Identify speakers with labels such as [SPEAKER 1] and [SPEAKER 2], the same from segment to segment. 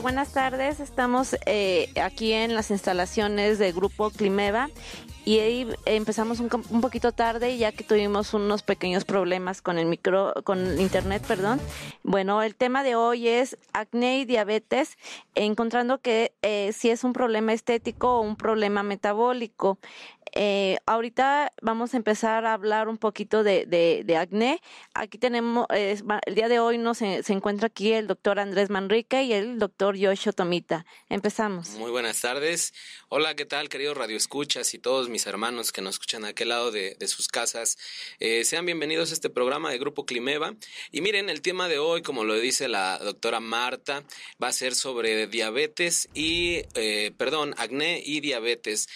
[SPEAKER 1] Buenas tardes. Estamos eh, aquí en las instalaciones del Grupo Climeva y ahí empezamos un, poquito tarde ya que tuvimos unos pequeños problemas con el micro, con internet, perdón. Bueno, el tema de hoy es acné y diabetes, encontrando que eh, si es un problema estético o un problema metabólico. Eh, ahorita vamos a empezar a hablar un poquito de, acné. Aquí tenemos, el día de hoy nos eh, se, encuentra aquí el doctor Andrés Manrique y el doctor Yoshio Tomita. Empezamos.
[SPEAKER 2] Muy buenas tardes. Hola, ¿qué tal, queridos Escuchas y todos mis hermanos que nos escuchan de aquel lado de, sus casas? Eh, sean bienvenidos a este programa de Grupo Climeva. Y miren, el tema de hoy, como lo dice la doctora Marta, va a ser sobre diabetes y, perdón, acné y diabetes.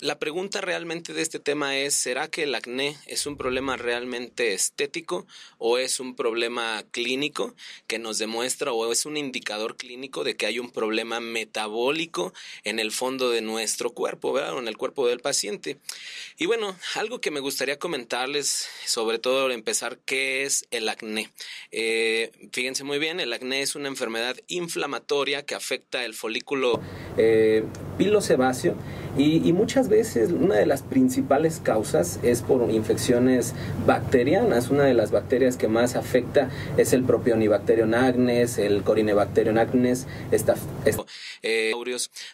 [SPEAKER 2] la la pregunta realmente de este tema es, ¿será que el acné es un problema realmente estético o es un problema clínico que nos demuestra o es un indicador clínico de que hay un problema metabólico en el fondo de nuestro cuerpo, ¿verdad? O en el cuerpo del paciente. Y bueno, algo que me gustaría comentarles, sobre todo al empezar, ¿qué es el acné? Eh, fíjense muy bien, el acné es una enfermedad inflamatoria que afecta el folículo eh, pilosebáceo y, muchas veces una de las principales causas es por infecciones bacterianas. Una de las bacterias que más afecta es el propionibacterium agnes, el corinebacterium agnes, estos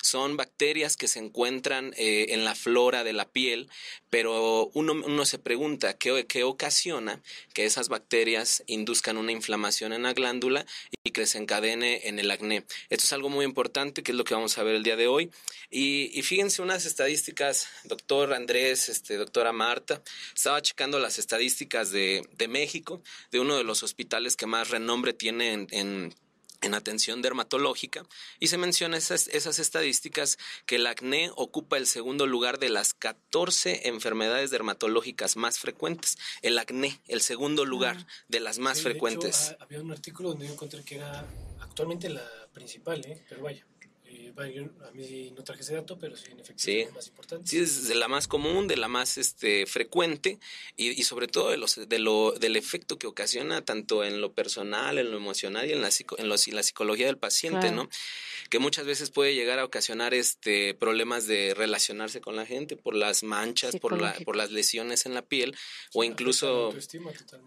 [SPEAKER 2] son bacterias que se encuentran eh, en la flora de la piel, pero uno, uno se pregunta qué, ocasiona que esas bacterias induzcan una inflamación en la glándula y que se encadene en el acné. Esto es algo muy importante que es lo que vamos a ver el día de hoy. y fíjense una estadísticas, doctor Andrés, este, doctora Marta, estaba checando las estadísticas de, México, de uno de los hospitales que más renombre tiene en, atención dermatológica y se menciona esas, estadísticas que el acné ocupa el segundo lugar de las 14 enfermedades dermatológicas más frecuentes. El acné, el segundo ah. lugar de las más frecuentes.
[SPEAKER 3] había un artículo donde yo encontré que era actualmente la principal, ¿eh? pero vaya a mí no traje ese dato, pero sí, en efecto,
[SPEAKER 2] es la más importante. Sí, es de la más común, de la más este, frecuente y, sobre todo de los, de lo, del efecto que ocasiona tanto en lo personal, en lo emocional y en la, en la psicología del paciente, ¿no? Que muchas veces puede llegar a ocasionar este, problemas de relacionarse con la gente por las manchas, por, la, por las lesiones en la piel o incluso...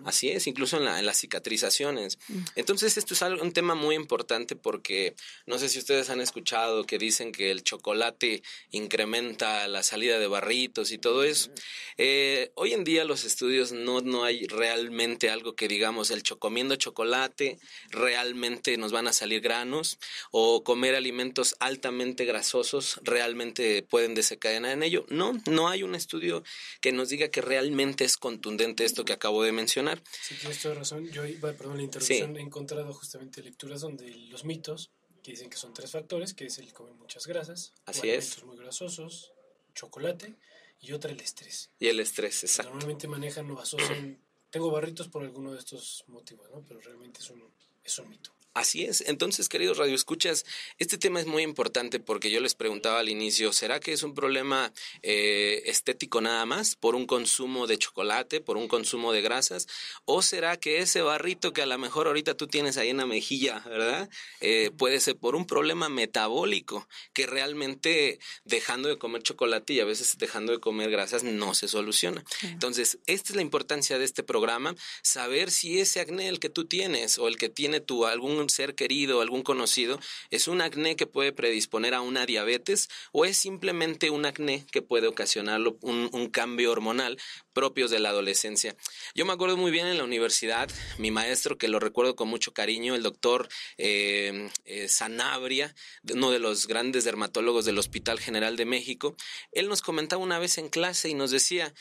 [SPEAKER 2] así es, incluso en, la, en las cicatrizaciones. Mm. Entonces, esto es algo, un tema muy importante porque no sé si ustedes han escuchado que dicen que el chocolate incrementa la salida de barritos y todo eso. Eh, hoy en día los estudios no, no hay realmente algo que digamos, el comiendo chocolate realmente nos van a salir granos o comer alimentos altamente grasosos realmente pueden desencadenar en ello. No, no hay un estudio que nos diga que realmente es contundente esto que acabo de mencionar.
[SPEAKER 3] Sí, tienes toda razón. Yo perdón la interrupción, he encontrado justamente lecturas donde los mitos dicen que son tres factores, que es el comer muchas grasas, Así es. muy grasosos, chocolate y otra el estrés.
[SPEAKER 2] Y el estrés,
[SPEAKER 3] exacto. Normalmente manejan o asocian, tengo barritos por alguno de estos motivos, ¿no? Pero realmente es un, es un mito.
[SPEAKER 2] Así es. Entonces, queridos radioescuchas, este tema es muy importante porque yo les preguntaba al inicio, ¿será que es un problema eh, estético nada más por un consumo de chocolate, por un consumo de grasas? ¿O será que ese barrito que a lo mejor ahorita tú tienes ahí en la mejilla, ¿verdad? Eh, puede ser por un problema metabólico que realmente dejando de comer chocolate y a veces dejando de comer grasas no se soluciona. Entonces, esta es la importancia de este programa, saber si ese acné el que tú tienes o el que tiene tu algún ser querido, algún conocido, es un acné que puede predisponer a una diabetes o es simplemente un acné que puede ocasionar un, cambio hormonal propios de la adolescencia. Yo me acuerdo muy bien en la universidad, mi maestro, que lo recuerdo con mucho cariño, el doctor eh, eh, Sanabria, uno de los grandes dermatólogos del Hospital General de México, él nos comentaba una vez en clase y nos decía,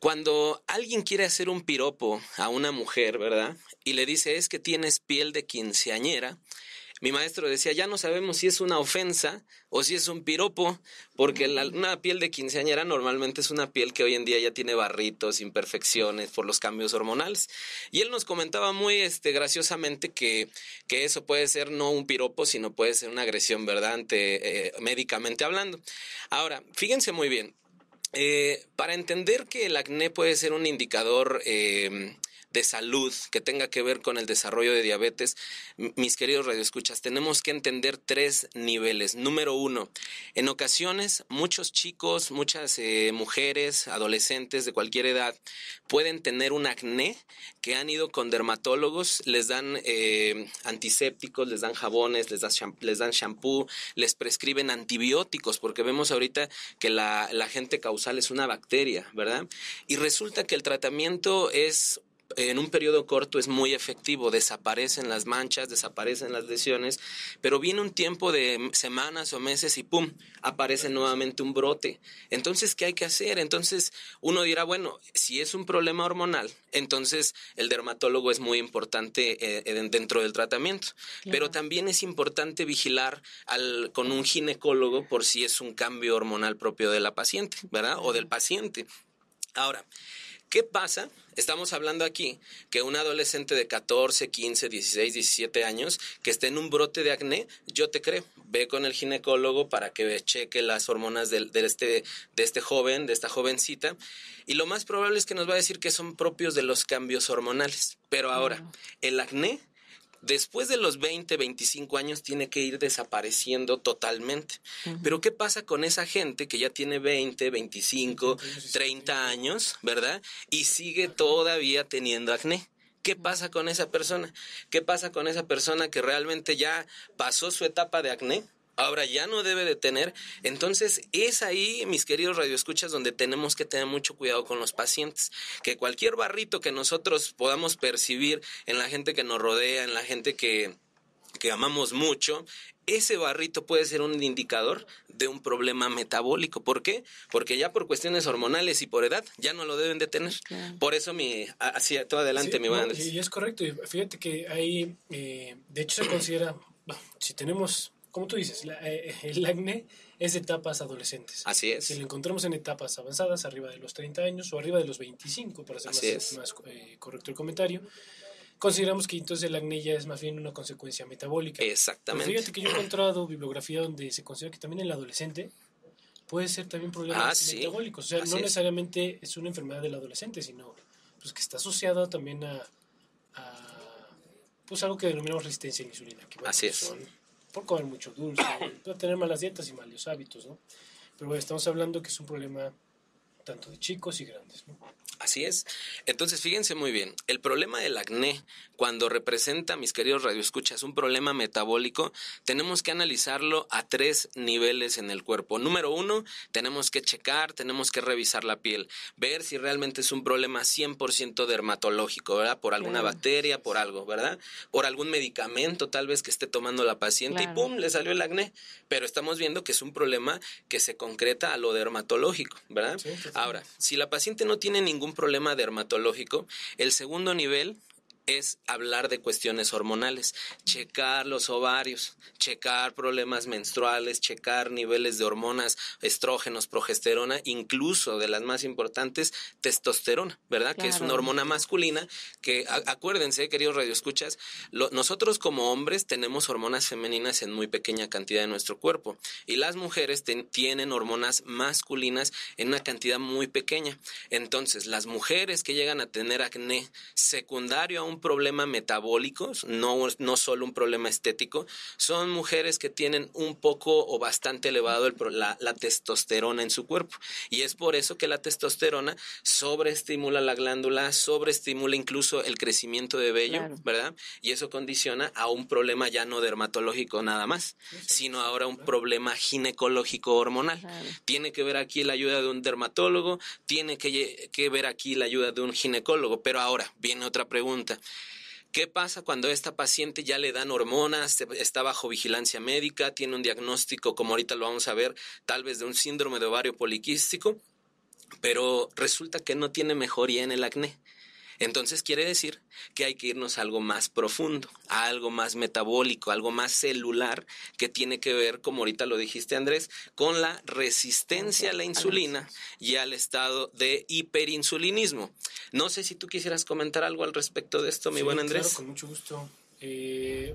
[SPEAKER 2] cuando alguien quiere hacer un piropo a una mujer, ¿verdad? Y le dice, es que tienes piel de quinceañera. Mi maestro decía, ya no sabemos si es una ofensa o si es un piropo, porque una piel de quinceañera normalmente es una piel que hoy en día ya tiene barritos, imperfecciones por los cambios hormonales. Y él nos comentaba muy este, graciosamente que, eso puede ser no un piropo, sino puede ser una agresión, ¿verdad?, eh, médicamente hablando. Ahora, fíjense muy bien, eh, para entender que el acné puede ser un indicador eh, de salud que tenga que ver con el desarrollo de diabetes, mis queridos radioescuchas, tenemos que entender tres niveles. Número uno, en ocasiones muchos chicos, muchas eh, mujeres, adolescentes de cualquier edad pueden tener un acné que han ido con dermatólogos, les dan eh, antisépticos, les dan jabones, les dan, les shampoo, les prescriben antibióticos, porque vemos ahorita que la, la gente causal es una bacteria, ¿verdad? Y resulta que el tratamiento es en un periodo corto es muy efectivo, desaparecen las manchas, desaparecen las lesiones, pero viene un tiempo de semanas o meses y ¡pum! aparece nuevamente un brote. Entonces, ¿qué hay que hacer? Entonces, uno dirá, bueno, si es un problema hormonal, entonces el dermatólogo es muy importante eh, dentro del tratamiento, pero también es importante vigilar con un ginecólogo por si es un cambio hormonal propio de la paciente, ¿verdad? O del paciente. Ahora, ¿Qué pasa? Estamos hablando aquí que un adolescente de 14, 15, 16, 17 años que esté en un brote de acné, yo te creo, ve con el ginecólogo para que cheque las hormonas de, de, este, de este joven, de esta jovencita, y lo más probable es que nos va a decir que son propios de los cambios hormonales. Pero ahora, mm. el acné después de los 20, 25 años tiene que ir desapareciendo totalmente. Pero ¿qué pasa con esa gente que ya tiene 20, 25, 30 años, ¿verdad? Y sigue todavía teniendo acné? ¿Qué pasa con esa persona? ¿Qué pasa con esa persona que realmente ya pasó su etapa de acné? ahora ya no debe de tener. Entonces es ahí, mis queridos radioescuchas, donde tenemos que tener mucho cuidado con los pacientes, que cualquier barrito que nosotros podamos percibir en la gente que nos rodea, en la gente que amamos mucho, ese barrito puede ser un indicador de un problema metabólico. ¿Por qué? Porque ya por cuestiones hormonales y por edad ya no lo deben de tener. Por eso mi así todo adelante mi banda. y
[SPEAKER 3] es correcto. Fíjate que ahí, eh, de hecho, se considera, si tenemos como tú dices, eh, el acné es de etapas adolescentes. Así es. Si lo encontramos en etapas avanzadas, arriba de los 30 años o arriba de los 25, para ser más, eh, correcto el comentario, consideramos que entonces el acné ya es más bien una consecuencia metabólica. Exactamente. Pues fíjate que yo he encontrado bibliografía donde se considera que también el adolescente puede ser también problema ah, O sea, no necesariamente es. una enfermedad del adolescente, sino pues que está asociada también a, pues algo que denominamos resistencia insulina. Que, insulina. Así es por comer mucho dulce, por tener malas dietas y malos hábitos, ¿no? Pero bueno, estamos hablando que es un problema tanto de chicos y grandes.
[SPEAKER 2] Así es. Entonces, fíjense muy bien, el problema del acné, cuando representa, mis queridos radioescuchas, un problema metabólico, tenemos que analizarlo a tres niveles en el cuerpo. Número uno, tenemos que checar, tenemos que revisar la piel, ver si realmente es un problema 100% dermatológico, ¿verdad? Por alguna bacteria, por algo, ¿verdad? Por algún medicamento tal vez que esté tomando la paciente y ¡pum! le salió el acné. Pero estamos viendo que es un problema que se concreta a lo dermatológico, ¿verdad? Sí, Ahora, si la paciente no tiene ningún problema dermatológico, el segundo nivel es hablar de cuestiones hormonales, checar los ovarios, checar problemas menstruales, checar niveles de hormonas, estrógenos, progesterona, incluso de las más importantes, testosterona, ¿verdad? Que es una hormona masculina que, acuérdense, queridos radioescuchas, nosotros como hombres tenemos hormonas femeninas en muy pequeña cantidad de nuestro cuerpo y las mujeres tienen hormonas masculinas en una cantidad muy pequeña. Entonces, las mujeres que llegan a tener acné secundario un problema metabólico, no, no solo un problema estético. Son mujeres que tienen un poco o bastante elevado el, la, testosterona en su cuerpo. Y es por eso que la testosterona sobreestimula la glándula, sobreestimula incluso el crecimiento de vello, ¿verdad? Y eso condiciona a un problema ya no dermatológico nada más, sino ahora un problema ginecológico hormonal. Tiene que ver aquí la ayuda de un dermatólogo, tiene que ver aquí la ayuda de un ginecólogo. Pero ahora viene otra pregunta. ¿Qué pasa cuando esta paciente ya le dan hormonas, está bajo vigilancia médica, tiene un diagnóstico, como ahorita lo vamos a ver, tal vez de un síndrome de ovario poliquístico, pero resulta que no tiene mejoría en el acné? Entonces quiere decir que hay que irnos a algo más profundo, a algo más metabólico, algo más celular que tiene que ver, como ahorita lo dijiste Andrés, con la resistencia a la insulina y al estado de hiperinsulinismo. No sé si tú quisieras comentar algo al respecto de esto, mi buen Andrés. Claro, con
[SPEAKER 3] mucho gusto. Eh,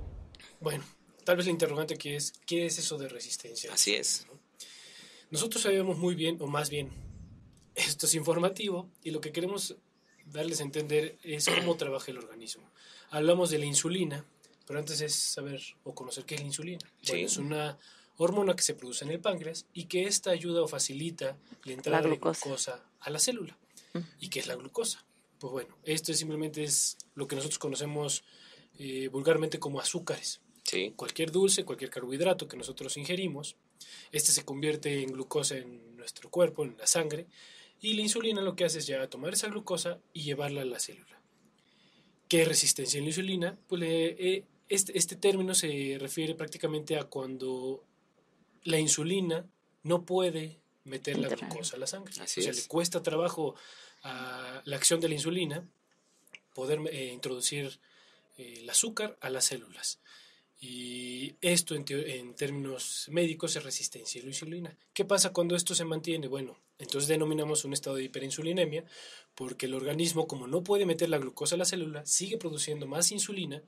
[SPEAKER 3] bueno, tal vez la interrogante que es, ¿qué es eso de resistencia? Así es. Nosotros sabemos muy bien, o más bien, esto es informativo, y lo que queremos darles a entender es cómo trabaja el organismo. Hablamos de la insulina, pero antes es saber o conocer qué es la insulina. es una hormona que se produce en el páncreas y que esta ayuda o facilita la entrada la glucosa. de glucosa a la célula. Mm. ¿Y qué es la glucosa? Pues bueno, esto simplemente es lo que nosotros conocemos eh, vulgarmente como azúcares. Cualquier dulce, cualquier carbohidrato que nosotros ingerimos, este se convierte en glucosa en nuestro cuerpo, en la sangre, y la insulina lo que hace es ya tomar esa glucosa y llevarla a la célula. ¿Qué es resistencia a la insulina? Pues eh, este, este, término se refiere prácticamente a cuando la insulina no puede meter la glucosa a la sangre. o sea, le cuesta trabajo a la acción de la insulina poder eh, introducir eh, el azúcar a las células. Y esto en, en términos médicos es resistencia a la insulina. ¿Qué pasa cuando esto se mantiene? Bueno, entonces denominamos un estado de hiperinsulinemia porque el organismo, como no puede meter la glucosa a la célula, sigue produciendo más insulina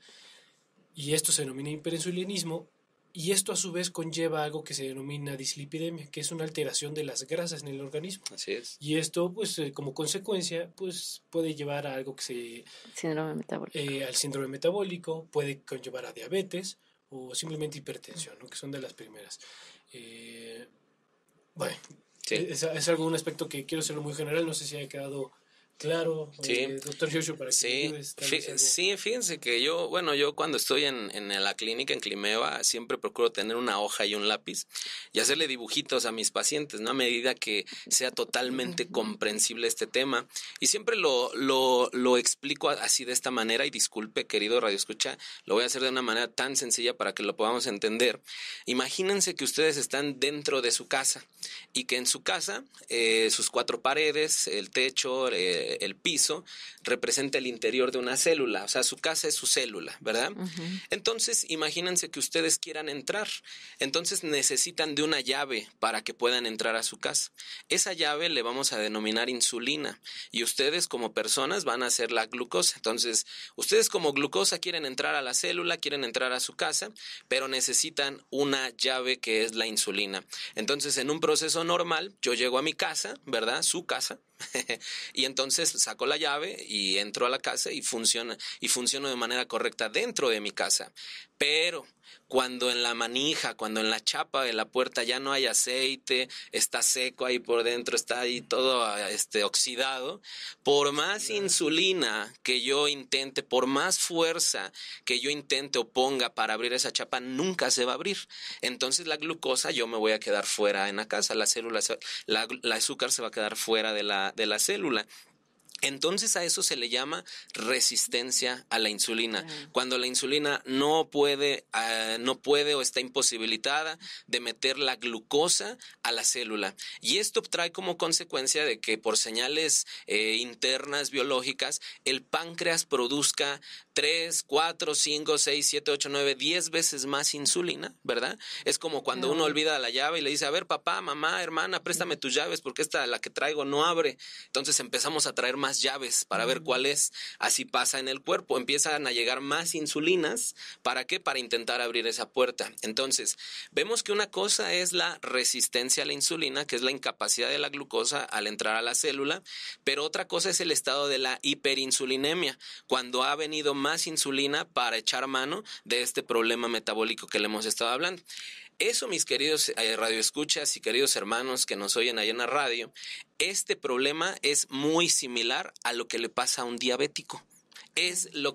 [SPEAKER 3] y esto se denomina hiperinsulinismo y esto a su vez conlleva algo que se denomina dislipidemia, que es una alteración de las grasas en el organismo. Así es. Y esto, pues, eh, como consecuencia, pues, puede llevar a algo que se...
[SPEAKER 1] Síndrome metabólico.
[SPEAKER 3] Eh, al síndrome metabólico, puede conllevar a diabetes o simplemente hipertensión, ¿no? que son de las primeras. Eh, bueno, es, es algún aspecto que quiero hacerlo muy general, no sé si haya quedado claro, sí. Eh, doctor Joshua, para sí.
[SPEAKER 2] sí, fíjense que yo, bueno, yo cuando estoy en, en, la clínica en Climeva siempre procuro tener una hoja y un lápiz y hacerle dibujitos a mis pacientes, ¿no? A medida que sea totalmente comprensible este tema. Y siempre lo, lo, lo explico así de esta manera y disculpe, querido Radio Escucha, lo voy a hacer de una manera tan sencilla para que lo podamos entender. Imagínense que ustedes están dentro de su casa y que en su casa, eh, sus cuatro paredes, el techo, eh, el piso representa el interior de una célula, o sea, su casa es su célula, ¿verdad? Entonces, imagínense que ustedes quieran entrar, entonces necesitan de una llave para que puedan entrar a su casa. Esa llave le vamos a denominar insulina y ustedes como personas van a ser la glucosa. Entonces, ustedes como glucosa quieren entrar a la célula, quieren entrar a su casa, pero necesitan una llave que es la insulina. Entonces, en un proceso normal, yo llego a mi casa, ¿verdad? Su casa, y entonces saco la llave y entro a la casa y funciona, y funciona de manera correcta dentro de mi casa. Pero cuando en la manija, cuando en la chapa de la puerta ya no hay aceite, está seco ahí por dentro, está ahí todo ah, este, oxidado, por más insulina que yo intente, por más fuerza que yo intente o ponga para abrir esa chapa, nunca se va a abrir. Entonces la glucosa yo me voy a quedar fuera en la casa, la célula, la, azúcar se va a quedar fuera de la, de la célula. Entonces a eso se le llama resistencia a la insulina. Mm. Cuando la insulina no puede, ah, no puede o está imposibilitada de meter la glucosa a la célula. Y esto trae como consecuencia de que por señales eh, internas biológicas, el páncreas produzca 3, 4, 5, 6, 7, 8, 9, 10 veces más insulina, ¿verdad? Es como cuando uno olvida la llave y le dice, a ver, papá, mamá, hermana, préstame mm. tus llaves porque esta, la que traigo, no abre. Entonces empezamos a traer más llaves para ver cuál es. Así pasa en el cuerpo. Empiezan a llegar más insulinas. ¿Para qué? Para intentar abrir esa puerta. Entonces, vemos que una cosa es la resistencia a la insulina, que es la incapacidad de la glucosa al entrar a la célula, pero otra cosa es el estado de la hiperinsulinemia, cuando ha venido más insulina para echar mano de este problema metabólico que le hemos estado hablando. Eso, mis queridos eh, radioescuchas y queridos hermanos que nos oyen allá en la radio, este problema es muy similar a lo que le pasa a un diabético es lo,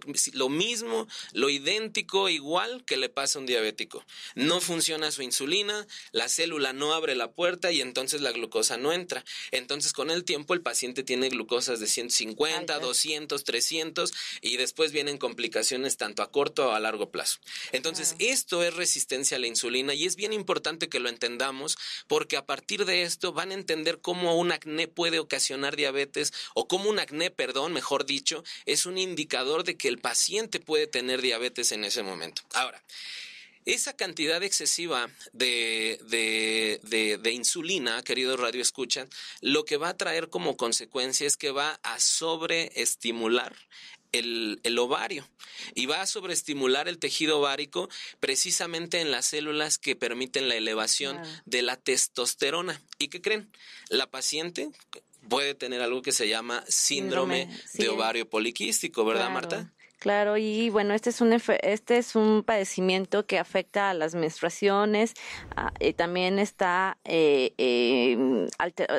[SPEAKER 2] mismo, lo idéntico, igual que le pasa a un diabético. No funciona su insulina, la célula no abre la puerta y entonces la glucosa no entra. Entonces con el tiempo el paciente tiene glucosas de 150, 200, 300 y después vienen complicaciones tanto a corto o a largo plazo. Entonces esto es resistencia a la insulina y es bien importante que lo entendamos porque a partir de esto van a entender cómo un acné puede ocasionar diabetes o cómo un acné, perdón, mejor dicho, es un indicador de que el paciente puede tener diabetes en ese momento. Ahora, esa cantidad excesiva de, insulina, queridos radio escucha lo que va a traer como consecuencia es que va a sobreestimular el, el, ovario y va a sobreestimular el tejido ovárico precisamente en las células que permiten la elevación de la testosterona. ¿Y qué creen? La paciente puede tener algo que se llama síndrome, de ovario poliquístico, ¿verdad, Marta?
[SPEAKER 1] Claro, y bueno, este es un este es un padecimiento que afecta a las menstruaciones, ah, y también está eh, em,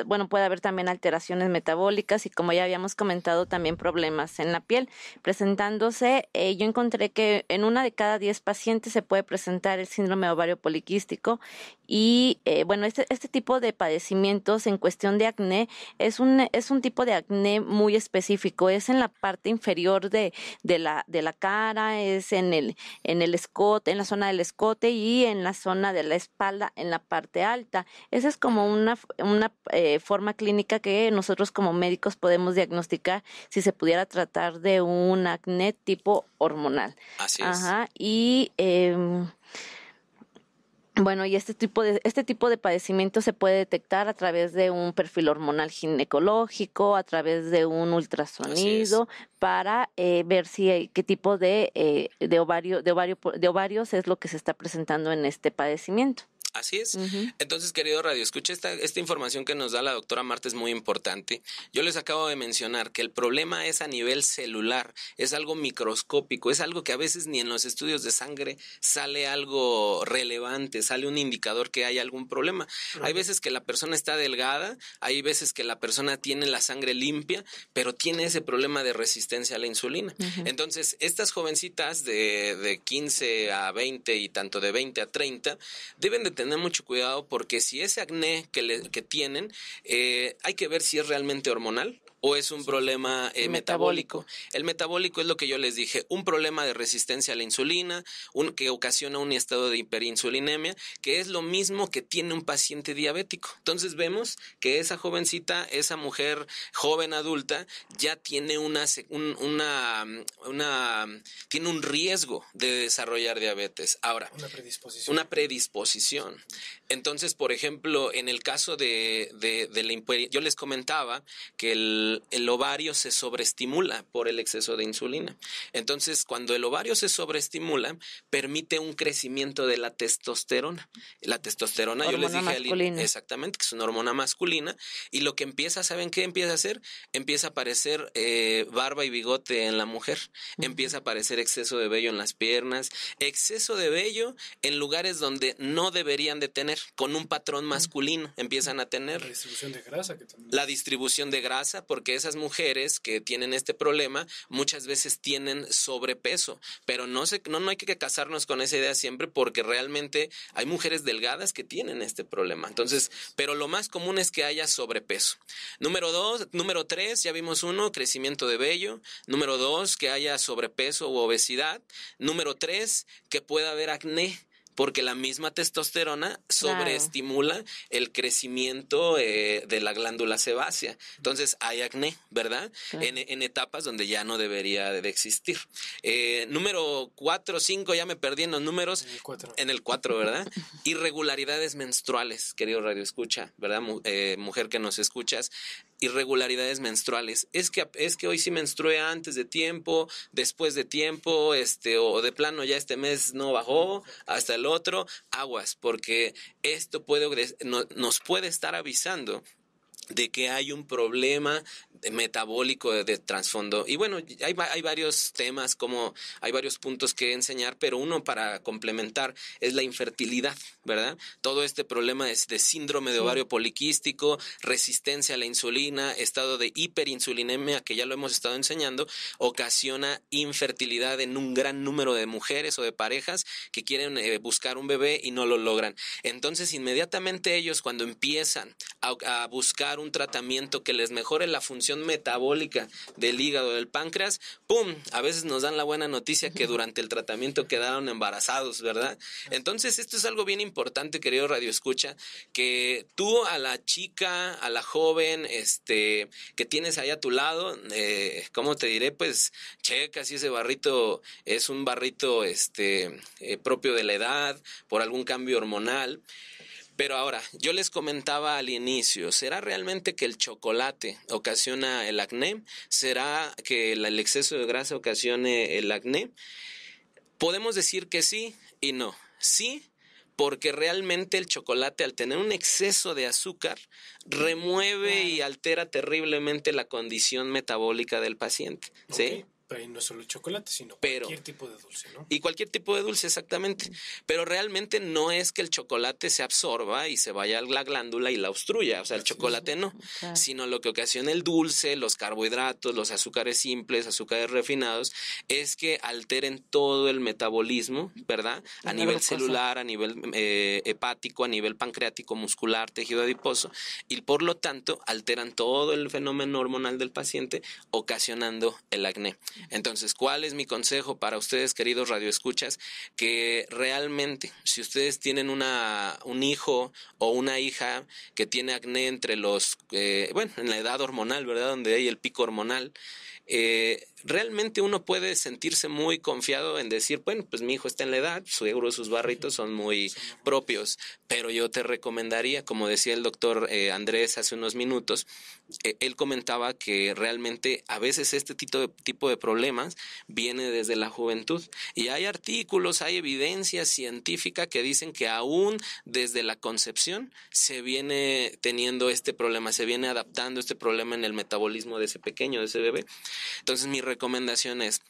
[SPEAKER 1] bueno puede haber también alteraciones metabólicas y como ya habíamos comentado también problemas en la piel presentándose. Eh, yo encontré que en una de cada diez pacientes se puede presentar el síndrome ovario poliquístico y eh, bueno este este tipo de padecimientos en cuestión de acné es un es un tipo de acné muy específico es en la parte inferior de la de la cara, es en el, en el escote, en la zona del escote y en la zona de la espalda, en la parte alta. Esa es como una, una eh, forma clínica que nosotros como médicos podemos diagnosticar si se pudiera tratar de un acné tipo hormonal. Así es. Ajá, y... Em, bueno, y este tipo, de, este tipo de padecimiento se puede detectar a través de un perfil hormonal ginecológico, a través de un ultrasonido, para eh, ver si hay, eh, qué tipo de, eh, de, ovario, de, de ovarios es lo que se está presentando en este padecimiento.
[SPEAKER 2] Así es. Entonces, querido Radio, escuché esta, información que nos da la doctora Marta es muy importante. Yo les acabo de mencionar que el problema es a nivel celular, es algo microscópico, es algo que a veces ni en los estudios de sangre sale algo relevante, sale un indicador que hay algún problema. Hay veces que la persona está delgada, hay veces que la persona tiene la sangre limpia, pero tiene ese problema de resistencia a la insulina. Entonces, estas jovencitas de, de 15 a 20 y tanto de 20 a 30 deben de tener tener mucho cuidado porque si ese acné que, le, tienen, eh, hay que ver si es realmente hormonal o es un problema eh, metabólico. El metabólico es lo que yo les dije, un problema de resistencia a la insulina, que ocasiona un estado de hiperinsulinemia, que es lo mismo que tiene un paciente diabético. Entonces vemos que esa jovencita, esa mujer joven adulta, ya tiene una, un, una, tiene un riesgo de desarrollar diabetes. Ahora, una predisposición. Una predisposición. Entonces, por ejemplo, en el caso de, la de yo les comentaba que el el, ovario se sobreestimula por el exceso de insulina. Entonces, cuando el ovario se sobreestimula, permite un crecimiento de la testosterona. La testosterona, yo les dije al, exactamente que es una hormona masculina, y lo que empieza, ¿saben qué empieza a hacer? Empieza a aparecer eh, barba y bigote en la mujer, empieza a aparecer exceso de vello en las piernas, exceso de vello en lugares donde no deberían de tener, con un patrón masculino, empiezan a tener. La distribución de grasa La distribución de grasa, porque que esas mujeres que tienen este problema muchas veces tienen sobrepeso, pero no, se, no, hay que casarnos con esa idea siempre porque realmente hay mujeres delgadas que tienen este problema. Entonces, pero lo más común es que haya sobrepeso. Número dos, número tres, ya vimos uno, crecimiento de vello. Número dos, que haya sobrepeso u obesidad. Número tres, que pueda haber acné porque la misma testosterona sobreestimula el crecimiento eh, de la glándula sebácea. Entonces hay acné, ¿verdad? En, etapas donde ya no debería de existir. Eh, número 4, 5, ya me perdí en los números. En el 4, ¿verdad? Irregularidades menstruales, querido Radio Escucha, ¿verdad? Eh, mujer que nos escuchas irregularidades menstruales. Es que, es que hoy sí menstrué antes de tiempo, después de tiempo, este, o de plano ya este mes no bajó, hasta el otro, aguas, porque esto puede, nos puede estar avisando de que hay un problema metabólico de, trasfondo. Y bueno, hay, hay, varios temas, como hay varios puntos que enseñar, pero uno para complementar es la infertilidad, ¿verdad? Todo este problema es de síndrome de ovario poliquístico, resistencia a la insulina, estado de hiperinsulinemia, que ya lo hemos estado enseñando, ocasiona infertilidad en un gran número de mujeres o de parejas que quieren eh, buscar un bebé y no lo logran. Entonces, inmediatamente ellos cuando empiezan a buscar un tratamiento que les mejore la función metabólica del hígado, del páncreas, ¡pum! A veces nos dan la buena noticia que durante el tratamiento quedaron embarazados, ¿verdad? Entonces, esto es algo bien importante, querido Radio Escucha, que tú a la chica, a la joven, este, que tienes ahí a tu lado, eh, ¿cómo te diré? Pues checa si ese barrito es un barrito, este, eh, propio de la edad, por algún cambio hormonal. Pero ahora, yo les comentaba al inicio, ¿será realmente que el chocolate ocasiona el acné? ¿Será que el exceso de grasa ocasione el acné? Podemos decir que sí y no. Sí, porque realmente el chocolate al tener un exceso de azúcar remueve y altera terriblemente la condición metabólica del paciente, ¿sí?
[SPEAKER 3] Pero no solo chocolate, sino cualquier tipo de dulce, ¿no?
[SPEAKER 2] Y cualquier tipo de dulce, exactamente. Pero realmente no es que el chocolate se absorba y se vaya a la glándula y la obstruya, o sea, el chocolate no, sino lo que ocasiona el dulce, los carbohidratos, los azúcares simples, azúcares refinados, es que alteren todo el metabolismo, ¿verdad? A nivel celular, a nivel eh, hepático, a nivel pancreático, muscular, tejido adiposo, y por lo tanto alteran todo el fenómeno hormonal del paciente, ocasionando el acné. Entonces, ¿cuál es mi consejo para ustedes, queridos radioescuchas? Que realmente, si ustedes tienen una, un hijo o una hija que tiene acné entre los, eh, bueno, en la edad hormonal, ¿verdad? Donde hay el pico hormonal, eh, realmente uno puede sentirse muy confiado en decir, bueno, pues mi hijo está en la edad, su seguro sus barritos son muy propios, pero yo te recomendaría, como decía el doctor eh, Andrés hace unos minutos, e, él comentaba que realmente a veces este tipo de, tipo de problemas viene desde la juventud y hay artículos, hay evidencia científica que dicen que aún desde la concepción se viene teniendo este problema, se viene adaptando este problema en el metabolismo de ese pequeño, de ese bebé. Entonces mi recomendación recomendación es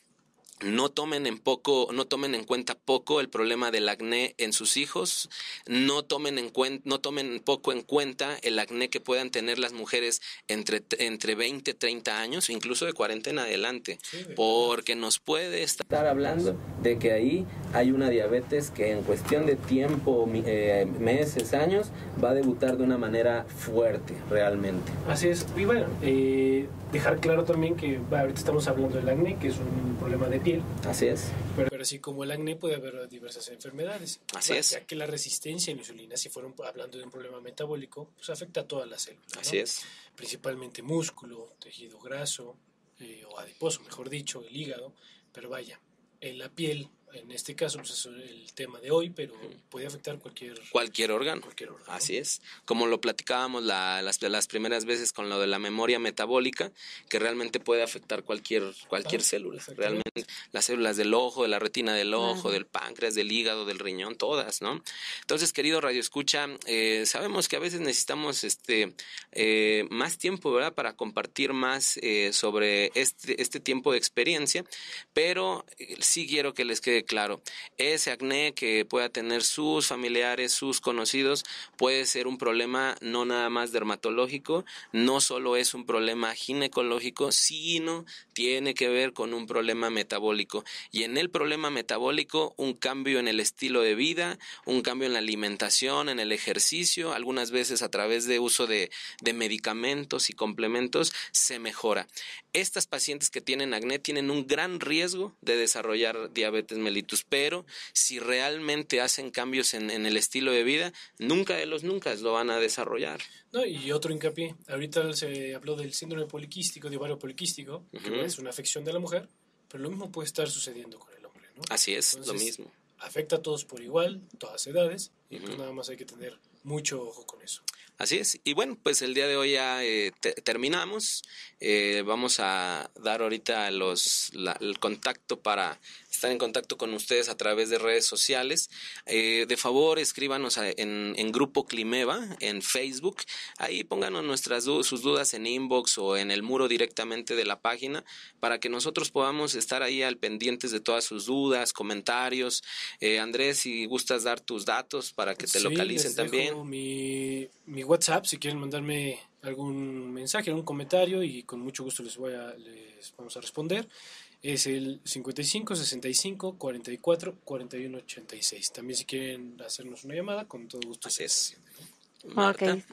[SPEAKER 2] no tomen en poco, no tomen en cuenta poco el problema del acné en sus hijos, no tomen en no tomen poco en cuenta el acné que puedan tener las mujeres entre entre 20, 30 años, incluso de 40 en adelante, porque nos puede estar hablando de que ahí hay una diabetes que en cuestión de tiempo, eh, meses, años, va a debutar de una manera fuerte realmente.
[SPEAKER 3] Así es. Y bueno, eh, dejar claro también que ahorita estamos hablando del acné, que es un problema de piel. Así es. Pero, así como el acné puede haber diversas enfermedades. Así es. Ya que la resistencia a la insulina, si fueron hablando de un problema metabólico, pues afecta a todas las células. Así es. Principalmente músculo, tejido graso, eh, o adiposo, mejor dicho, el hígado. Pero vaya, en la piel en este caso pues, es el tema de hoy, pero puede afectar cualquier,
[SPEAKER 2] cualquier, órgano. Cualquier órgano. Así es. Como lo platicábamos las, primeras veces con lo de la memoria metabólica, que realmente puede afectar cualquier, cualquier ah, célula. Realmente las células del ojo, de la retina del ojo, del páncreas, del hígado, del riñón, todas, ¿no? Entonces, querido Radio Escucha, eh, sabemos que a veces necesitamos este eh, más tiempo, ¿verdad? Para compartir más eh, sobre este, este tiempo de experiencia, pero sí quiero que les quede claro. Ese acné que pueda tener sus familiares, sus conocidos, puede ser un problema no nada más dermatológico, no solo es un problema ginecológico, sino tiene que ver con un problema metabólico. Y en el problema metabólico, un cambio en el estilo de vida, un cambio en la alimentación, en el ejercicio, algunas veces a través de uso de, medicamentos y complementos, se mejora. Estas pacientes que tienen acné tienen un gran riesgo de desarrollar diabetes mellitus pero si realmente hacen cambios en, el estilo de vida, nunca de los nunca lo van a desarrollar.
[SPEAKER 3] No, y otro hincapié, ahorita se habló del síndrome poliquístico, de ovario poliquístico, que es una afección de la mujer, pero lo mismo puede estar sucediendo con el hombre, ¿no? Así es, lo mismo. Afecta a todos por igual, todas edades, y pues nada más hay que tener mucho ojo con eso.
[SPEAKER 2] Así es. Y bueno, pues el día de hoy ya eh, terminamos. Eh, vamos a dar ahorita los, el contacto para están en contacto con ustedes a través de redes sociales. Eh, de favor, escríbanos en, Grupo Climeva, en Facebook. Ahí pónganos nuestras sus dudas en inbox o en el muro directamente de la página para que nosotros podamos estar ahí al pendientes de todas sus dudas, comentarios. Eh, Andrés, si gustas dar tus datos para que te localicen también.
[SPEAKER 3] Mi, mi WhatsApp, si quieren mandarme algún mensaje, algún comentario y con mucho gusto les voy a les vamos a responder es el 55 65 44 41 86. También si quieren hacernos una llamada, con todo gusto. Así es.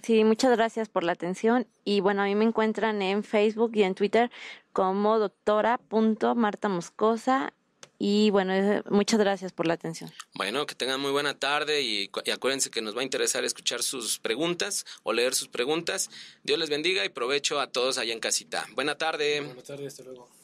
[SPEAKER 1] sí, muchas gracias por la atención. Y bueno, a mí me encuentran en Facebook y en Twitter como doctora.marta Moscosa. Y bueno, eh, muchas gracias por la atención.
[SPEAKER 2] Bueno, que tengan muy buena tarde y, y, acuérdense que nos va a interesar escuchar sus preguntas o leer sus preguntas. Dios les bendiga y provecho a todos allá en casita. Buena
[SPEAKER 3] tarde. Buenas tarde, hasta luego.